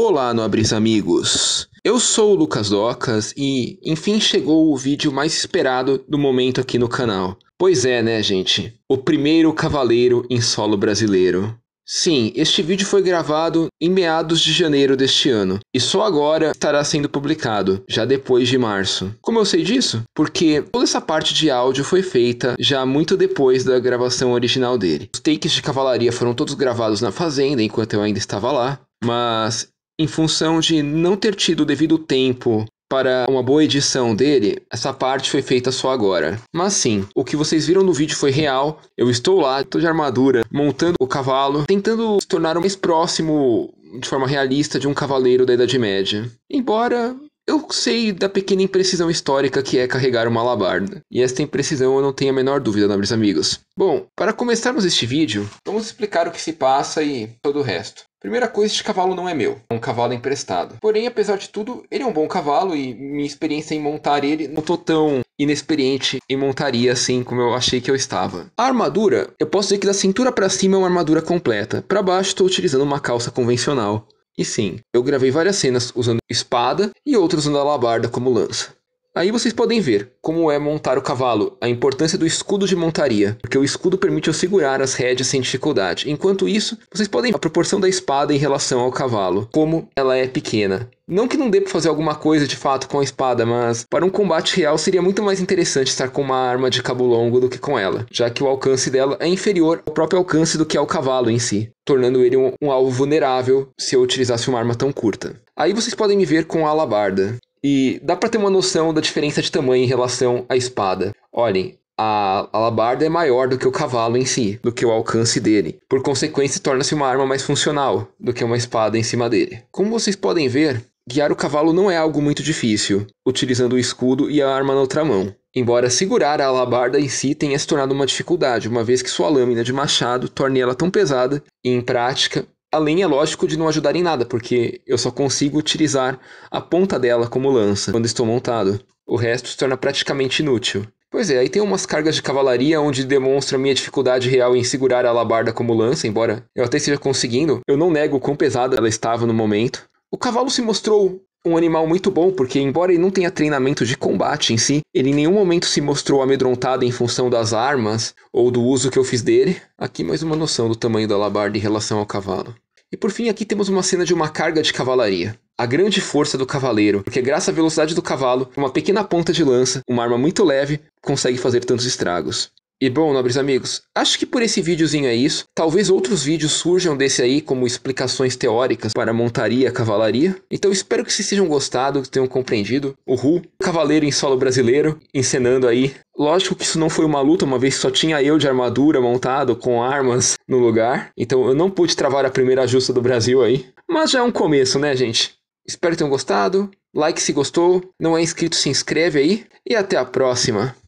Olá, nobres amigos! Eu sou o Lucas Docas e enfim chegou o vídeo mais esperado do momento aqui no canal. Pois é, né, gente? O primeiro cavaleiro em solo brasileiro. Sim, este vídeo foi gravado em meados de janeiro deste ano e só agora estará sendo publicado, já depois de março. Como eu sei disso? Porque toda essa parte de áudio foi feita já muito depois da gravação original dele. Os takes de cavalaria foram todos gravados na fazenda enquanto eu ainda estava lá, mas em função de não ter tido o devido tempo para uma boa edição dele, essa parte foi feita só agora. Mas sim, o que vocês viram no vídeo foi real. Eu estou lá, estou de armadura, montando o cavalo, tentando se tornar o mais próximo de forma realista de um cavaleiro da Idade Média. Embora eu sei da pequena imprecisão histórica que é carregar uma alabarda. E esta imprecisão eu não tenho a menor dúvida, nobres amigos. Bom, para começarmos este vídeo, vamos explicar o que se passa e todo o resto. Primeira coisa, este cavalo não é meu, é um cavalo emprestado. Porém, apesar de tudo, ele é um bom cavalo e minha experiência em montar ele não tô tão inexperiente em montaria assim como eu achei que eu estava. A armadura, eu posso dizer que da cintura para cima é uma armadura completa. Para baixo estou utilizando uma calça convencional. E sim, eu gravei várias cenas usando espada e outras usando a labarda como lança. Aí vocês podem ver como é montar o cavalo, a importância do escudo de montaria, porque o escudo permite eu segurar as rédeas sem dificuldade. Enquanto isso, vocês podem ver a proporção da espada em relação ao cavalo, como ela é pequena. Não que não dê para fazer alguma coisa de fato com a espada, mas para um combate real seria muito mais interessante estar com uma arma de cabo longo do que com ela, já que o alcance dela é inferior ao próprio alcance do que é o cavalo em si, tornando ele um, um alvo vulnerável se eu utilizasse uma arma tão curta. Aí vocês podem me ver com a alabarda. E dá para ter uma noção da diferença de tamanho em relação à espada. Olhem, a alabarda é maior do que o cavalo em si, do que o alcance dele. Por consequência, torna-se uma arma mais funcional do que uma espada em cima dele. Como vocês podem ver, guiar o cavalo não é algo muito difícil, utilizando o escudo e a arma na outra mão. Embora segurar a alabarda em si tenha se tornado uma dificuldade, uma vez que sua lâmina de machado torne ela tão pesada e, em prática, Além, é lógico, de não ajudar em nada, porque eu só consigo utilizar a ponta dela como lança quando estou montado. O resto se torna praticamente inútil. Pois é, aí tem umas cargas de cavalaria onde demonstra minha dificuldade real em segurar a alabarda como lança, embora eu até esteja conseguindo. Eu não nego o quão pesada ela estava no momento. O cavalo se mostrou um animal muito bom, porque embora ele não tenha treinamento de combate em si, ele em nenhum momento se mostrou amedrontado em função das armas ou do uso que eu fiz dele. Aqui mais uma noção do tamanho da alabarda em relação ao cavalo. E por fim, aqui temos uma cena de uma carga de cavalaria. A grande força do cavaleiro, porque graças à velocidade do cavalo, uma pequena ponta de lança, uma arma muito leve, consegue fazer tantos estragos. E bom, nobres amigos, acho que por esse videozinho é isso. Talvez outros vídeos surjam desse aí, como explicações teóricas para montaria, cavalaria. Então espero que vocês tenham gostado, que tenham compreendido. O Ru, cavaleiro em solo brasileiro, encenando aí. Lógico que isso não foi uma luta, uma vez só tinha eu de armadura montado, com armas no lugar. Então eu não pude travar a primeira justa do Brasil aí. Mas já é um começo, né, gente? Espero que tenham gostado. Like se gostou. Não é inscrito, se inscreve aí. E até a próxima.